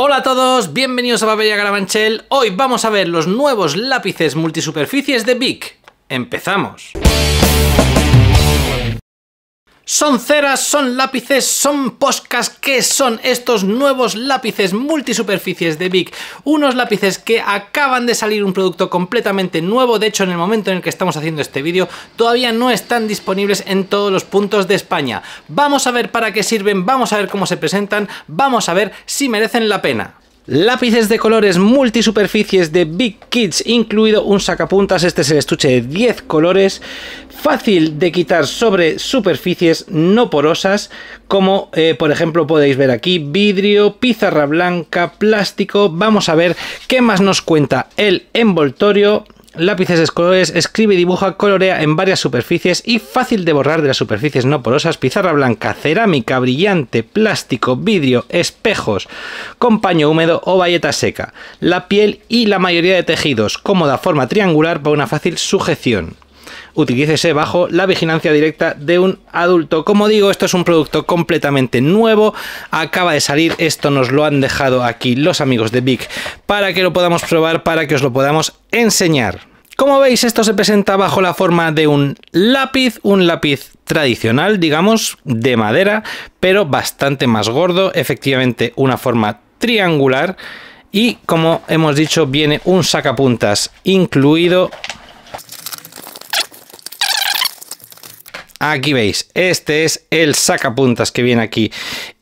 Hola a todos, bienvenidos a Babella Garabanchel. Hoy vamos a ver los nuevos lápices multisuperficies de BIC. ¡Empezamos! Son ceras, son lápices, son poscas. ¿Qué son estos nuevos lápices multisuperficies de Bic? Unos lápices que acaban de salir un producto completamente nuevo. De hecho, en el momento en el que estamos haciendo este vídeo, todavía no están disponibles en todos los puntos de España. Vamos a ver para qué sirven, vamos a ver cómo se presentan, vamos a ver si merecen la pena. Lápices de colores multisuperficies de Big Kids, incluido un sacapuntas, este es el estuche de 10 colores, fácil de quitar sobre superficies no porosas, como eh, por ejemplo podéis ver aquí, vidrio, pizarra blanca, plástico, vamos a ver qué más nos cuenta el envoltorio lápices de colores, escribe y dibuja, colorea en varias superficies y fácil de borrar de las superficies no porosas, pizarra blanca, cerámica, brillante, plástico, vidrio, espejos, con paño húmedo o bayeta seca, la piel y la mayoría de tejidos, cómoda forma triangular para una fácil sujeción. Utilícese bajo la vigilancia directa de un adulto. Como digo, esto es un producto completamente nuevo. Acaba de salir, esto nos lo han dejado aquí los amigos de Vic para que lo podamos probar, para que os lo podamos enseñar. Como veis, esto se presenta bajo la forma de un lápiz, un lápiz tradicional, digamos, de madera, pero bastante más gordo, efectivamente una forma triangular y como hemos dicho viene un sacapuntas incluido Aquí veis, este es el sacapuntas que viene aquí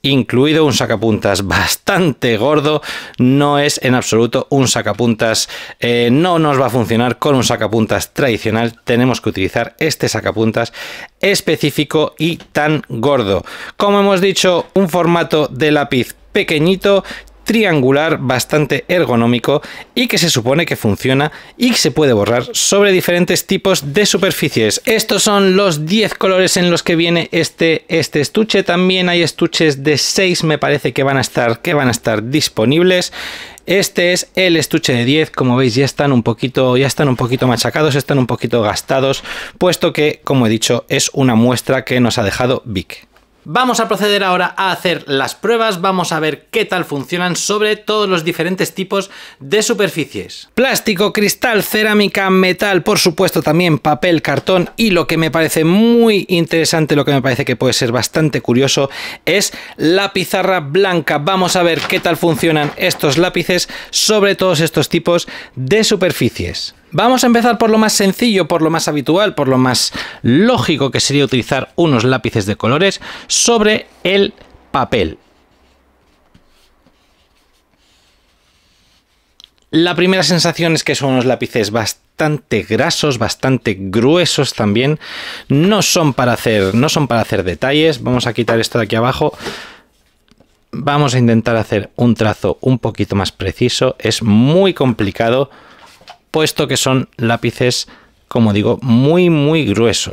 incluido un sacapuntas bastante gordo, no es en absoluto un sacapuntas, eh, no nos va a funcionar con un sacapuntas tradicional, tenemos que utilizar este sacapuntas específico y tan gordo. Como hemos dicho, un formato de lápiz pequeñito triangular bastante ergonómico y que se supone que funciona y que se puede borrar sobre diferentes tipos de superficies. Estos son los 10 colores en los que viene este, este estuche. También hay estuches de 6 me parece que van a estar, que van a estar disponibles. Este es el estuche de 10, como veis ya están un poquito ya están un poquito machacados, están un poquito gastados, puesto que, como he dicho, es una muestra que nos ha dejado Vic. Vamos a proceder ahora a hacer las pruebas, vamos a ver qué tal funcionan sobre todos los diferentes tipos de superficies. Plástico, cristal, cerámica, metal, por supuesto también papel, cartón y lo que me parece muy interesante, lo que me parece que puede ser bastante curioso es la pizarra blanca. Vamos a ver qué tal funcionan estos lápices sobre todos estos tipos de superficies. Vamos a empezar por lo más sencillo, por lo más habitual, por lo más lógico que sería utilizar unos lápices de colores sobre el papel. La primera sensación es que son unos lápices bastante grasos, bastante gruesos también. No son para hacer, no son para hacer detalles. Vamos a quitar esto de aquí abajo. Vamos a intentar hacer un trazo un poquito más preciso. Es muy complicado puesto que son lápices, como digo, muy muy gruesos.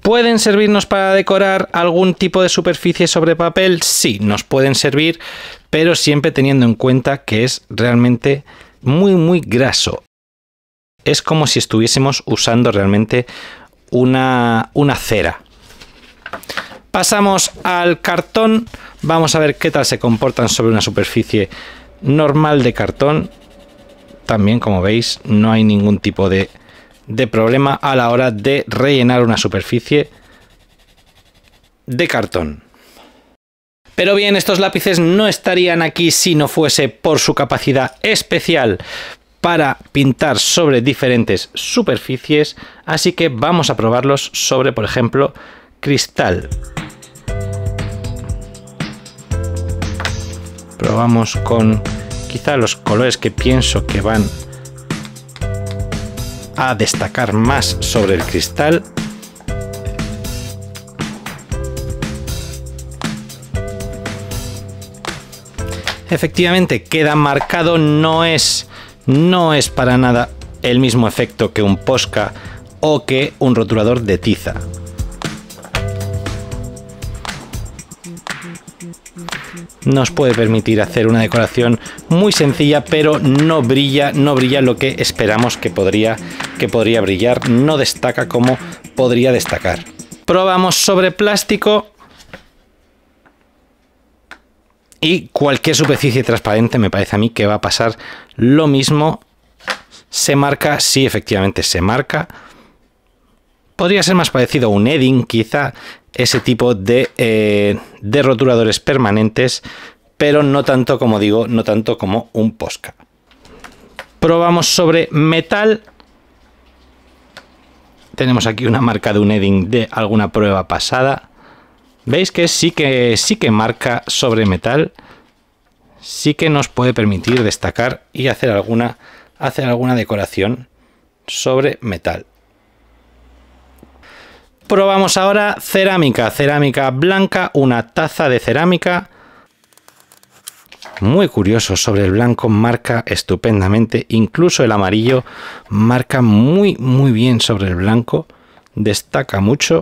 ¿Pueden servirnos para decorar algún tipo de superficie sobre papel? Sí, nos pueden servir, pero siempre teniendo en cuenta que es realmente muy, muy graso. Es como si estuviésemos usando realmente una, cera. Pasamos al cartón. Vamos a ver qué tal se comportan sobre una superficie normal de cartón. También, como veis, no hay ningún tipo de, de problema a la hora de rellenar una superficie de cartón. Pero bien, estos lápices no estarían aquí si no fuese por su capacidad especial para pintar sobre diferentes superficies, así que vamos a probarlos sobre, por ejemplo, cristal. Probamos con quizá los colores que pienso que van a destacar más sobre el cristal. efectivamente queda marcado, no es, no es para nada el mismo efecto que un posca o que un rotulador de tiza. nos puede permitir hacer una decoración muy sencilla, pero no brilla, no brilla lo que esperamos que podría, que podría brillar, no destaca como podría destacar. Probamos sobre plástico, y cualquier superficie transparente me parece a mí que va a pasar lo mismo. Se marca, sí, efectivamente se marca. Podría ser más parecido a un edding, quizá ese tipo eh, de, roturadores permanentes, pero no tanto como digo, no tanto como un posca. Probamos sobre metal. Tenemos aquí una marca de un edding de alguna prueba pasada. Veis que sí que sí que marca sobre metal, sí que nos puede permitir destacar y hacer alguna hacer alguna decoración sobre metal. Probamos ahora cerámica, cerámica blanca, una taza de cerámica. Muy curioso, sobre el blanco marca estupendamente, incluso el amarillo marca muy muy bien sobre el blanco, destaca mucho.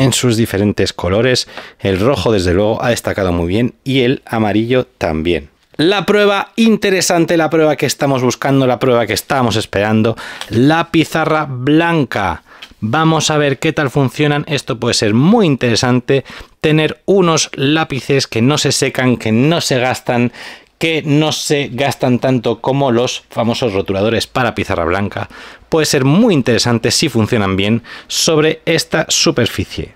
en sus diferentes colores. El rojo desde luego ha destacado muy bien y el amarillo también. La prueba interesante, la prueba que estamos buscando, la prueba que estamos esperando, la pizarra blanca. Vamos a ver qué tal funcionan. Esto puede ser muy interesante. Tener unos lápices que no se secan, que no se gastan, que no se gastan tanto como los famosos rotuladores para pizarra blanca, puede ser muy interesante si funcionan bien sobre esta superficie.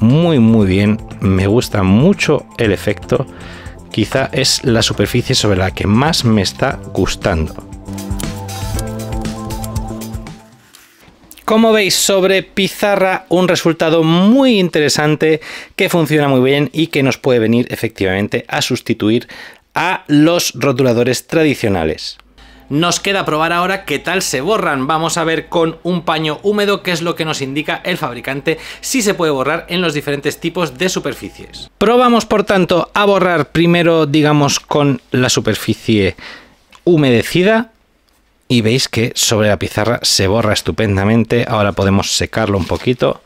Muy muy bien, me gusta mucho el efecto, quizá es la superficie sobre la que más me está gustando. Como veis, sobre pizarra un resultado muy interesante que funciona muy bien y que nos puede venir efectivamente a sustituir a los rotuladores tradicionales. Nos queda probar ahora qué tal se borran. Vamos a ver con un paño húmedo qué es lo que nos indica el fabricante si se puede borrar en los diferentes tipos de superficies. Probamos por tanto a borrar primero digamos con la superficie humedecida y veis que sobre la pizarra se borra estupendamente. Ahora podemos secarlo un poquito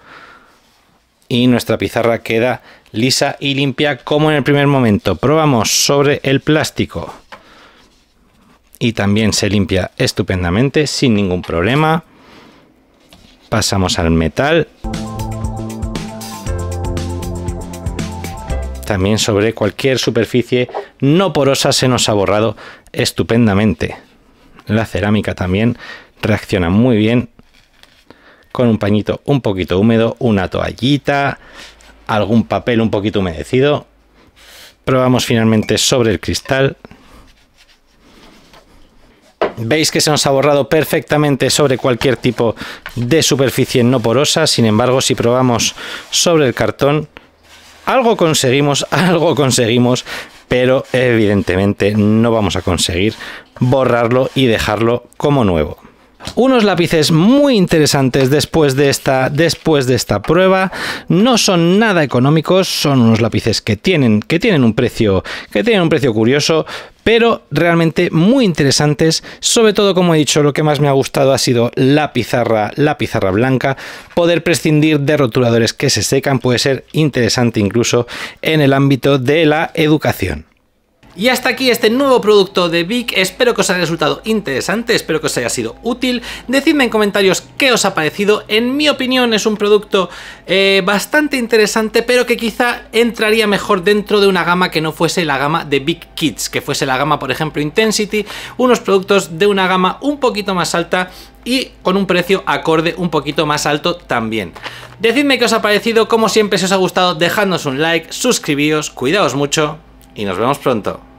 y nuestra pizarra queda lisa y limpia como en el primer momento. Probamos sobre el plástico y también se limpia estupendamente sin ningún problema. Pasamos al metal. También sobre cualquier superficie no porosa se nos ha borrado estupendamente. La cerámica también reacciona muy bien con un pañito un poquito húmedo, una toallita, algún papel un poquito humedecido. Probamos finalmente sobre el cristal. Veis que se nos ha borrado perfectamente sobre cualquier tipo de superficie no porosa. Sin embargo, si probamos sobre el cartón, algo conseguimos, algo conseguimos, pero evidentemente no vamos a conseguir borrarlo y dejarlo como nuevo. Unos lápices muy interesantes después de, esta, después de esta prueba. No son nada económicos, son unos lápices que tienen, que tienen un precio, que tienen un precio curioso, pero realmente muy interesantes. Sobre todo, como he dicho, lo que más me ha gustado ha sido la pizarra, la pizarra blanca. Poder prescindir de rotuladores que se secan puede ser interesante incluso en el ámbito de la educación. Y hasta aquí este nuevo producto de Vic, espero que os haya resultado interesante, espero que os haya sido útil, decidme en comentarios qué os ha parecido, en mi opinión es un producto eh, bastante interesante, pero que quizá entraría mejor dentro de una gama que no fuese la gama de Big Kids, que fuese la gama por ejemplo Intensity, unos productos de una gama un poquito más alta y con un precio acorde un poquito más alto también. Decidme qué os ha parecido, como siempre si os ha gustado, dejadnos un like, suscribíos, cuidaos mucho y nos vemos pronto.